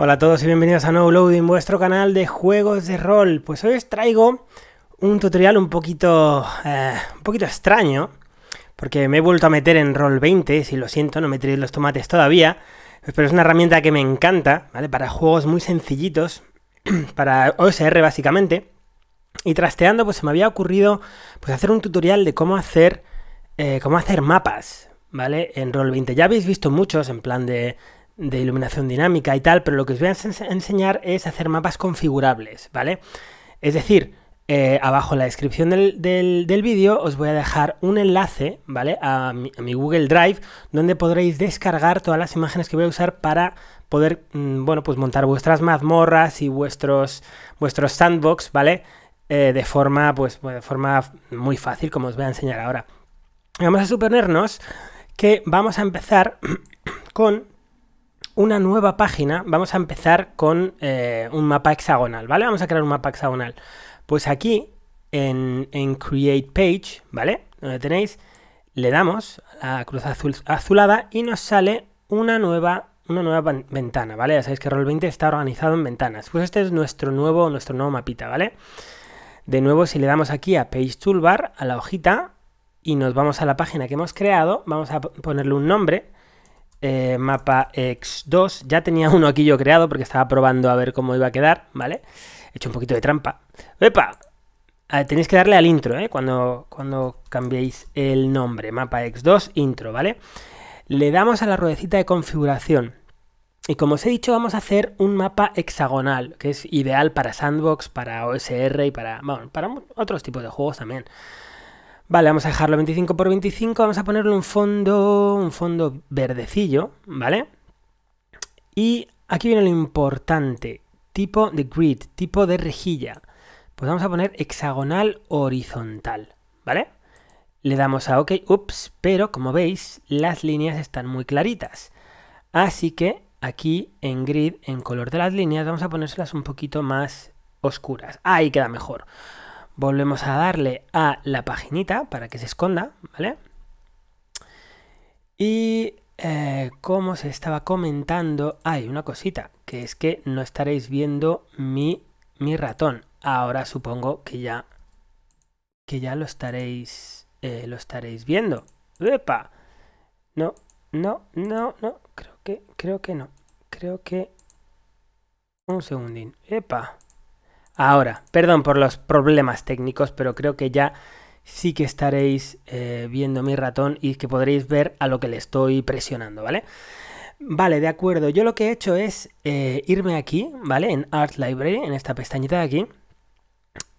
Hola a todos y bienvenidos a No Loading, vuestro canal de juegos de rol. Pues hoy os traigo un tutorial un poquito, eh, un poquito extraño, porque me he vuelto a meter en Roll 20, si lo siento, no me los tomates todavía, pero es una herramienta que me encanta, ¿vale? Para juegos muy sencillitos, para OSR básicamente. Y trasteando, pues se me había ocurrido pues, hacer un tutorial de cómo hacer, eh, cómo hacer mapas, ¿vale? En Roll20. Ya habéis visto muchos en plan de de iluminación dinámica y tal, pero lo que os voy a enseñar es hacer mapas configurables, ¿vale? Es decir, eh, abajo en la descripción del, vídeo os voy a dejar un enlace, ¿vale? A mi, Google Drive, donde podréis descargar todas las imágenes que voy a usar para poder, mm, bueno, pues montar vuestras mazmorras y vuestros, vuestros sandbox, ¿vale? Eh, de forma, pues, de forma muy fácil, como os voy a enseñar ahora. Vamos a suponernos que vamos a empezar con una nueva página, vamos a empezar con eh, un mapa hexagonal, ¿vale? Vamos a crear un mapa hexagonal. Pues aquí, en, Create Page, ¿vale? Donde tenéis, le damos a la cruz azul, azulada y nos sale una nueva, una nueva ventana, ¿vale? Ya sabéis que Roll20 está organizado en ventanas. Pues este es nuestro nuevo, nuestro nuevo mapita, ¿vale? De nuevo, si le damos aquí a Page Toolbar, a la hojita, y nos vamos a la página que hemos creado, vamos a ponerle un nombre, eh, mapa X2. Ya tenía uno aquí yo creado porque estaba probando a ver cómo iba a quedar, ¿vale? He hecho un poquito de trampa. ¡Epa! tenéis que darle al intro, ¿eh? Cuando, cuando cambiéis el nombre, mapa X2, intro, ¿vale? Le damos a la ruedecita de configuración. Y como os he dicho, vamos a hacer un mapa hexagonal, que es ideal para sandbox, para OSR y para, para otros tipos de juegos también. Vale, vamos a dejarlo 25 por 25, vamos a ponerle un fondo, un fondo verdecillo, ¿vale? Y aquí viene lo importante, tipo de grid, tipo de rejilla. Pues vamos a poner hexagonal horizontal, ¿vale? Le damos a OK, ups, pero como veis, las líneas están muy claritas. Así que aquí en grid, en color de las líneas, vamos a ponérselas un poquito más oscuras. Ahí queda mejor volvemos a darle a la paginita para que se esconda, ¿vale? Y eh, como se estaba comentando, hay una cosita, que es que no estaréis viendo mi, mi ratón. Ahora supongo que ya, que ya lo estaréis, eh, lo estaréis viendo. ¡Epa! No, no, no, no, creo que, creo que no. Creo que... Un segundín. ¡Epa! Ahora, perdón por los problemas técnicos, pero creo que ya sí que estaréis eh, viendo mi ratón y que podréis ver a lo que le estoy presionando, ¿vale? Vale, de acuerdo. Yo lo que he hecho es eh, irme aquí, ¿vale? En Art Library, en esta pestañita de aquí.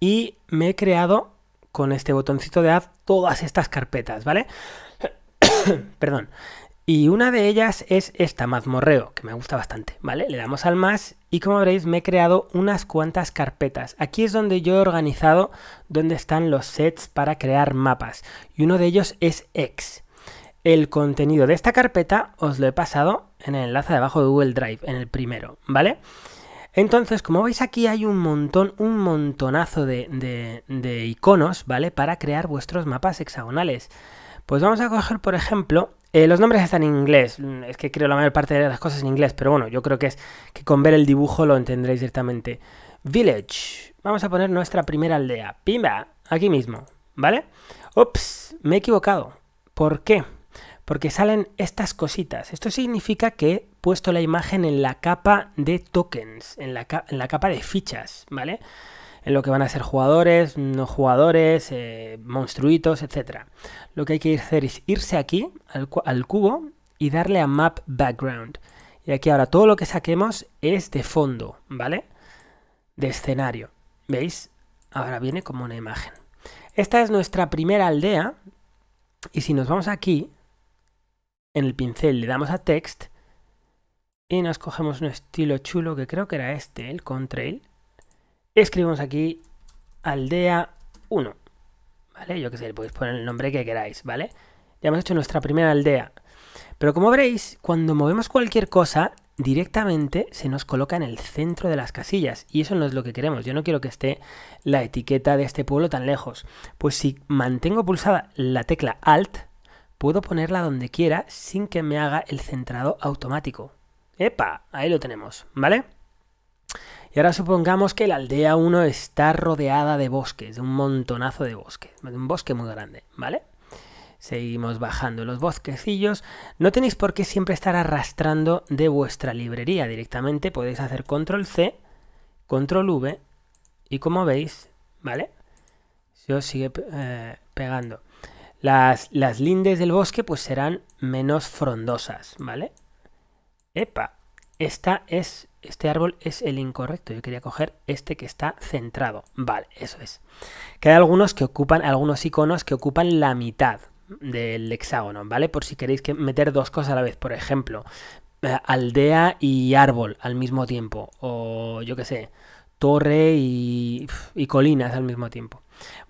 Y me he creado con este botoncito de Add todas estas carpetas, ¿vale? Perdón. Y una de ellas es esta, mazmorreo, que me gusta bastante, ¿vale? Le damos al más y como veréis me he creado unas cuantas carpetas. Aquí es donde yo he organizado donde están los sets para crear mapas. Y uno de ellos es X. El contenido de esta carpeta os lo he pasado en el enlace debajo de Google Drive, en el primero, ¿vale? Entonces, como veis aquí hay un montón, un montonazo de, de iconos, ¿vale? Para crear vuestros mapas hexagonales. Pues vamos a coger, por ejemplo, eh, los nombres están en inglés, mm, es que creo la mayor parte de las cosas en inglés, pero bueno, yo creo que es que con ver el dibujo lo entendréis directamente. Village, vamos a poner nuestra primera aldea, pimba, aquí mismo, ¿vale? Ups, me he equivocado. ¿Por qué? Porque salen estas cositas. Esto significa que he puesto la imagen en la capa de tokens, en la, en la capa de fichas, ¿vale? vale en lo que van a ser jugadores, no jugadores, eh, monstruitos, etc. Lo que hay que hacer es irse aquí al, al cubo y darle a Map Background. Y aquí ahora todo lo que saquemos es de fondo, ¿vale? De escenario. ¿Veis? Ahora viene como una imagen. Esta es nuestra primera aldea. Y si nos vamos aquí, en el pincel le damos a text y nos cogemos un estilo chulo que creo que era este, el contrail escribimos aquí aldea 1, ¿vale? Yo qué sé, podéis poner el nombre que queráis, ¿vale? Ya hemos hecho nuestra primera aldea. Pero como veréis, cuando movemos cualquier cosa, directamente se nos coloca en el centro de las casillas. Y eso no es lo que queremos. Yo no quiero que esté la etiqueta de este pueblo tan lejos. Pues si mantengo pulsada la tecla Alt, puedo ponerla donde quiera sin que me haga el centrado automático. ¡Epa! Ahí lo tenemos, ¿vale? Y ahora supongamos que la aldea 1 está rodeada de bosques, de un montonazo de bosques, de un bosque muy grande, ¿vale? Seguimos bajando los bosquecillos. No tenéis por qué siempre estar arrastrando de vuestra librería. Directamente podéis hacer control C, control V y como veis, ¿vale? Se os sigue eh, pegando. Las, las lindes del bosque pues serán menos frondosas, ¿vale? Epa, esta es este árbol es el incorrecto. Yo quería coger este que está centrado. Vale, eso es. Que hay algunos que ocupan, algunos iconos que ocupan la mitad del hexágono, ¿vale? Por si queréis que meter dos cosas a la vez, por ejemplo, eh, aldea y árbol al mismo tiempo, o yo qué sé, torre y, y colinas al mismo tiempo.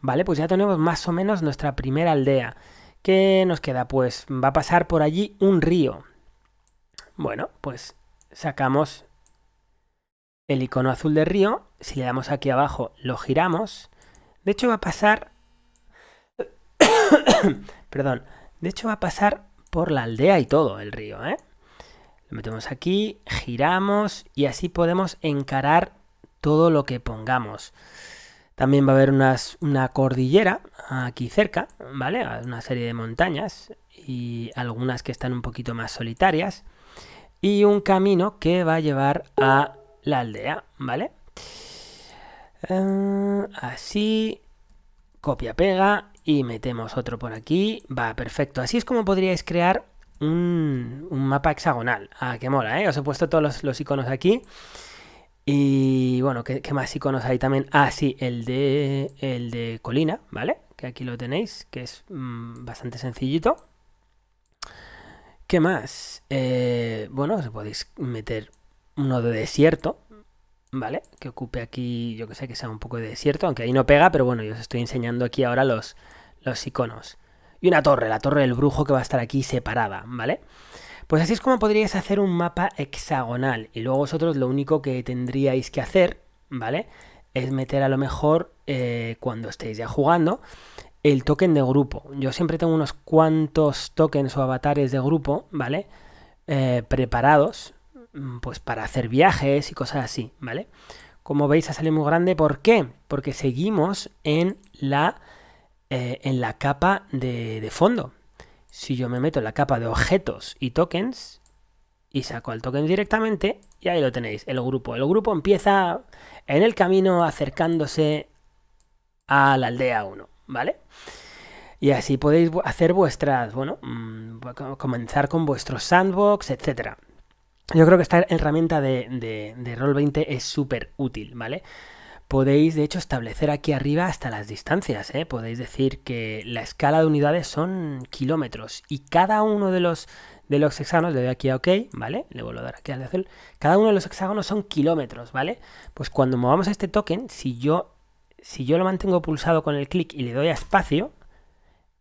Vale, pues ya tenemos más o menos nuestra primera aldea. ¿Qué nos queda? Pues va a pasar por allí un río. Bueno, pues sacamos el icono azul de río. Si le damos aquí abajo, lo giramos. De hecho va a pasar... Perdón. De hecho va a pasar por la aldea y todo el río, ¿eh? Lo metemos aquí, giramos y así podemos encarar todo lo que pongamos. También va a haber unas, una cordillera aquí cerca, ¿vale? Una serie de montañas y algunas que están un poquito más solitarias. Y un camino que va a llevar a la aldea, ¿vale? Eh, así, copia, pega y metemos otro por aquí. Va, perfecto. Así es como podríais crear un, mapa hexagonal. Ah, qué mola, ¿eh? Os he puesto todos los, iconos aquí. Y bueno, ¿qué, más iconos hay también? Ah, sí, el de, el de colina, ¿vale? Que aquí lo tenéis, que es mm, bastante sencillito. ¿Qué más? Eh, bueno, se podéis meter uno de desierto, ¿vale? Que ocupe aquí, yo que sé, que sea un poco de desierto, aunque ahí no pega, pero bueno, yo os estoy enseñando aquí ahora los, los iconos. Y una torre, la torre del brujo que va a estar aquí separada, ¿vale? Pues así es como podríais hacer un mapa hexagonal. Y luego vosotros lo único que tendríais que hacer, ¿vale? Es meter a lo mejor, eh, cuando estéis ya jugando, el token de grupo. Yo siempre tengo unos cuantos tokens o avatares de grupo, ¿vale? Eh, preparados, Mm, pues para hacer viajes y cosas así, ¿vale? Como veis ha salido muy grande, ¿por qué? Porque seguimos en la, eh, en la capa de, de fondo. Si yo me meto en la capa de objetos y tokens y saco el token directamente, y ahí lo tenéis, el grupo. El grupo empieza en el camino acercándose a la aldea 1, ¿vale? Y así podéis hacer vuestras, bueno, mm, comenzar con vuestro sandbox, etcétera. Yo creo que esta herramienta de, Roll20 es súper útil, ¿vale? Podéis, de hecho, establecer aquí arriba hasta las distancias. ¿eh? Podéis decir que la escala de unidades son kilómetros y cada uno de los, de hexágonos, le doy aquí a OK, ¿vale? Le vuelvo a dar aquí al azul. Cada uno de los hexágonos son kilómetros, ¿vale? Pues cuando movamos este token, si yo, si yo lo mantengo pulsado con el clic y le doy a espacio,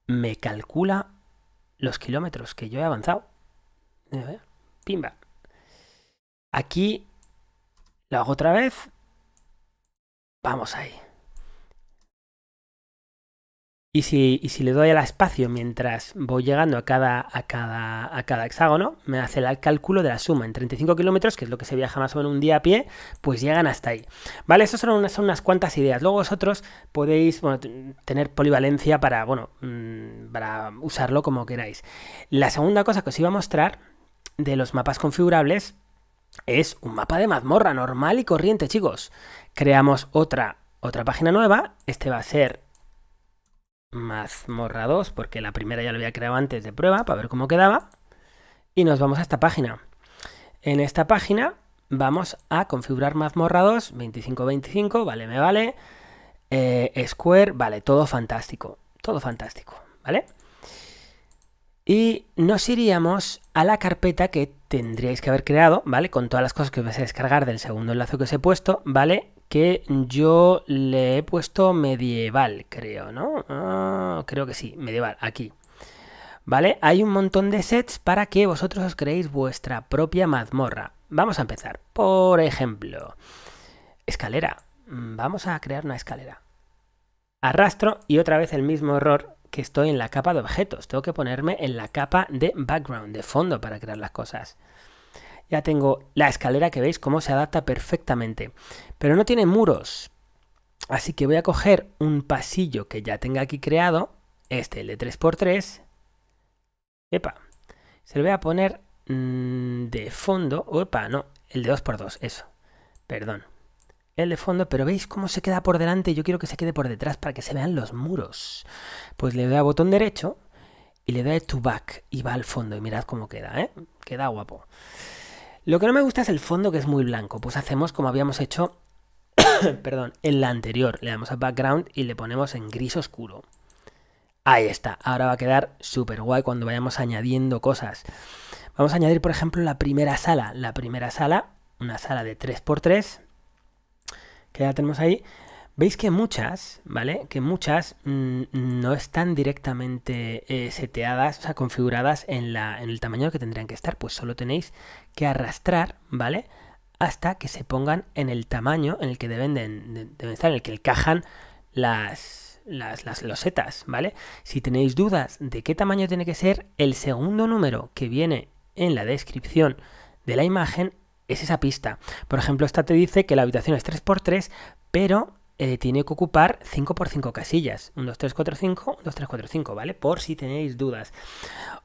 me calcula los kilómetros que yo he avanzado. pimba. Aquí lo hago otra vez. Vamos ahí. Y si, si, le doy al espacio mientras voy llegando a cada, a a cada hexágono, me hace el cálculo de la suma. En 35 kilómetros, que es lo que se viaja más o menos un día a pie, pues llegan hasta ahí. Vale, esas son unas, unas cuantas ideas. Luego vosotros podéis tener polivalencia para, bueno, mm, para usarlo como queráis. La segunda cosa que os iba a mostrar de los mapas configurables es un mapa de mazmorra normal y corriente, chicos. Creamos otra, otra página nueva. Este va a ser mazmorra 2, porque la primera ya lo había creado antes de prueba para ver cómo quedaba. Y nos vamos a esta página. En esta página vamos a configurar mazmorra 2, 25-25, vale, me vale. Eh, square, vale, todo fantástico, todo fantástico, ¿vale? vale y nos iríamos a la carpeta que tendríais que haber creado, ¿vale? Con todas las cosas que vais a descargar del segundo enlace que os he puesto, ¿vale? Que yo le he puesto medieval, creo, ¿no? Ah, creo que sí, medieval, aquí. ¿Vale? Hay un montón de sets para que vosotros os creéis vuestra propia mazmorra. Vamos a empezar. Por ejemplo, escalera. Mm, vamos a crear una escalera. Arrastro y otra vez el mismo error que estoy en la capa de objetos. Tengo que ponerme en la capa de background, de fondo, para crear las cosas. Ya tengo la escalera que veis cómo se adapta perfectamente. Pero no tiene muros. Así que voy a coger un pasillo que ya tenga aquí creado. Este, el de 3x3. Epa. Se lo voy a poner mm, de fondo. Opa, no. El de 2x2, eso. Perdón el de fondo, pero veis cómo se queda por delante. Yo quiero que se quede por detrás para que se vean los muros. Pues le doy a botón derecho y le doy to back y va al fondo. Y mirad cómo queda, ¿eh? Queda guapo. Lo que no me gusta es el fondo que es muy blanco. Pues hacemos como habíamos hecho, perdón, en la anterior. Le damos a background y le ponemos en gris oscuro. Ahí está. Ahora va a quedar súper guay cuando vayamos añadiendo cosas. Vamos a añadir, por ejemplo, la primera sala. La primera sala, una sala de 3x3, que ya tenemos ahí, veis que muchas, ¿vale? Que muchas mm, no están directamente eh, seteadas, o sea, configuradas en, la, en el tamaño que tendrían que estar, pues solo tenéis que arrastrar, ¿vale? Hasta que se pongan en el tamaño en el que deben, estar, en el que encajan las, las, las, losetas, ¿vale? Si tenéis dudas de qué tamaño tiene que ser, el segundo número que viene en la descripción de la imagen es esa pista. Por ejemplo, esta te dice que la habitación es 3x3, pero eh, tiene que ocupar 5 x 5 casillas. 1, 2, 3, 4, 5, 1, 2, 3, 4, 5, ¿vale? Por si tenéis dudas.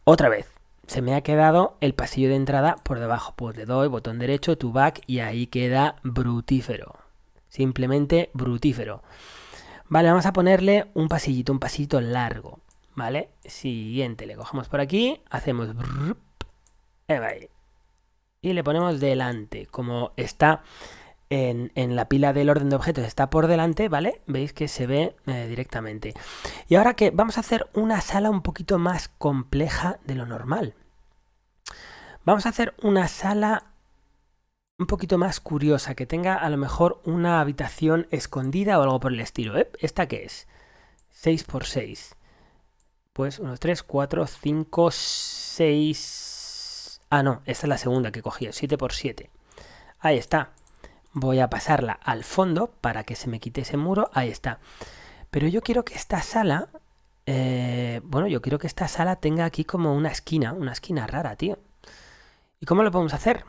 Otra vez, se me ha quedado el pasillo de entrada por debajo. Pues le doy botón derecho, tu back y ahí queda brutífero. Simplemente brutífero. Vale, vamos a ponerle un pasillito, un pasillito largo. ¿Vale? Siguiente, le cogemos por aquí, hacemos... Brrr, vale y le ponemos delante. Como está en, la pila del orden de objetos, está por delante, ¿vale? Veis que se ve eh, directamente. Y ahora que vamos a hacer una sala un poquito más compleja de lo normal. Vamos a hacer una sala un poquito más curiosa, que tenga a lo mejor una habitación escondida o algo por el estilo. ¿eh? ¿Esta qué es? 6x6. Pues 1, 3, 4, 5, 6, Ah, no, esta es la segunda que he cogido. 7x7. Ahí está. Voy a pasarla al fondo para que se me quite ese muro. Ahí está. Pero yo quiero que esta sala... Eh, bueno, yo quiero que esta sala tenga aquí como una esquina, una esquina rara, tío. ¿Y cómo lo podemos hacer?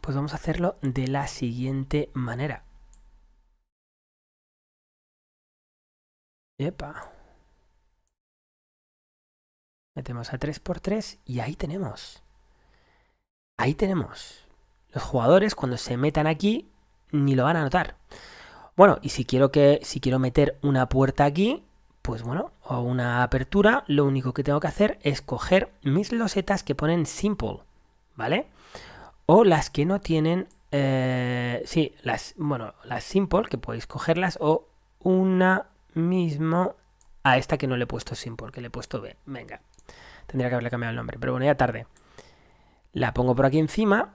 Pues vamos a hacerlo de la siguiente manera. Epa. Metemos a 3x3 y ahí tenemos ahí tenemos. Los jugadores cuando se metan aquí ni lo van a notar. Bueno, y si quiero que si quiero meter una puerta aquí, pues bueno, o una apertura, lo único que tengo que hacer es coger mis losetas que ponen simple, ¿vale? O las que no tienen eh, sí, las bueno, las simple que podéis cogerlas o una mismo a esta que no le he puesto simple, que le he puesto B. Venga. Tendría que haberle cambiado el nombre, pero bueno, ya tarde. La pongo por aquí encima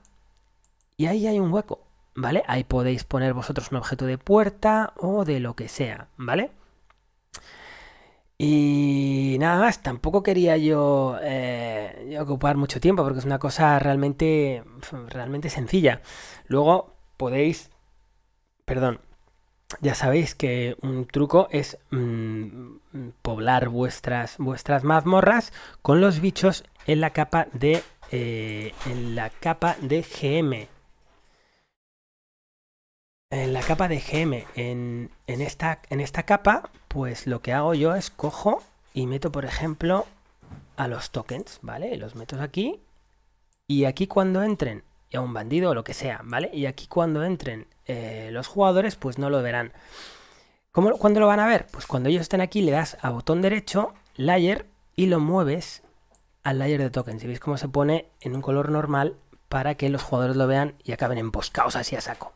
y ahí hay un hueco, ¿vale? Ahí podéis poner vosotros un objeto de puerta o de lo que sea, ¿vale? Y nada más, tampoco quería yo eh, ocupar mucho tiempo porque es una cosa realmente, realmente sencilla. Luego podéis, perdón, ya sabéis que un truco es mm, poblar vuestras, vuestras mazmorras con los bichos en la capa de eh, en la capa de GM. En la capa de GM, en, esta, en esta capa, pues lo que hago yo es cojo y meto, por ejemplo, a los tokens, ¿vale? Los meto aquí. Y aquí cuando entren, a un bandido o lo que sea, ¿vale? Y aquí cuando entren eh, los jugadores, pues no lo verán. ¿Cómo, ¿Cuándo lo van a ver? Pues cuando ellos estén aquí, le das a botón derecho, layer, y lo mueves al layer de tokens. Y veis cómo se pone en un color normal para que los jugadores lo vean y acaben emboscados así a saco.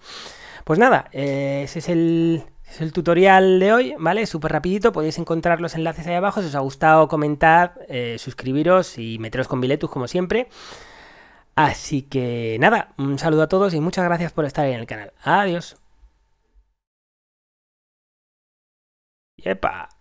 Pues nada, eh, ese es el, es el tutorial de hoy, ¿vale? Súper rapidito, podéis encontrar los enlaces ahí abajo. Si os ha gustado, comentad, eh, suscribiros y meteros con Biletus como siempre. Así que nada, un saludo a todos y muchas gracias por estar en el canal. Adiós. Yepa.